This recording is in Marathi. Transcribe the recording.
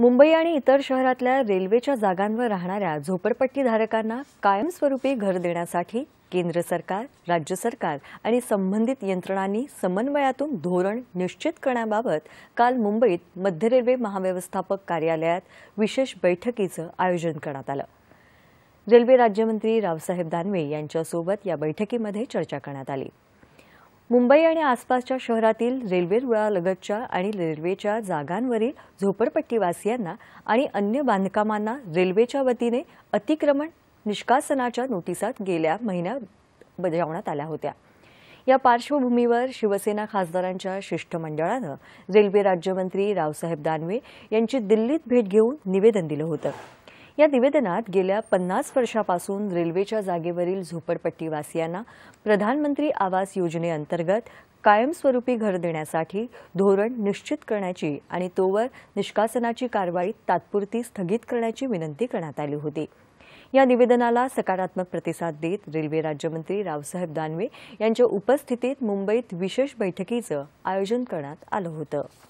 मुंबई आणि इतर शहरातल्या रेल्वेच्या जागांवर राहणाऱ्या झोपडपट्टीधारकांना कायमस्वरूपी घर देण्यासाठी केंद्र सरकार राज्य सरकार आणि संबंधित यंत्रणांनी समन्वयातून धोरण निश्चित करण्याबाबत काल मुंबईत मध्य रेल्वे महाव्यवस्थापक कार्यालयात विशेष बैठकीचं आयोजन करण्यात आलं रेल्वे राज्यमंत्री रावसाहेब दानवे यांच्यासोबत या बैठकीमध्ये चर्चा करण्यात आली मुंबई आणि आसपासच्या शहरातील रेल्वे रुळालगतच्या आणि रेल्वेच्या जागांवरील झोपडपट्टीवासियांना आणि अन्य बांधकामांना रेल्वेच्या वतीने अतिक्रमण निष्कासनाच्या नोटिसात गेल्या महिन्यात बजावण्यात आल्या होत्या या पार्श्वभूमीवर शिवसेना खासदारांच्या शिष्टमंडळानं रेल्वे राज्यमंत्री रावसाहेब दानवे यांची दिल्लीत भेट घेऊन निवेदन दिलं होतं या निवेदनात गेल्या पन्नास वर्षापासून रेल्वेच्या जागेवरील झोपडपट्टीवासियांना प्रधानमंत्री आवास योजनेअंतर्गत कायमस्वरूपी घर देण्यासाठी धोरण निश्चित करण्याची आणि तोवर निष्कासनाची कारवाई तात्पुरती स्थगित करण्याची विनंती करण्यात आली होती या निवेदनाला सकारात्मक प्रतिसाद देत रेल्वे राज्यमंत्री रावसाहेब दानवे यांच्या उपस्थितीत मुंबईत विशेष बैठकीचं आयोजन करण्यात आलं होतं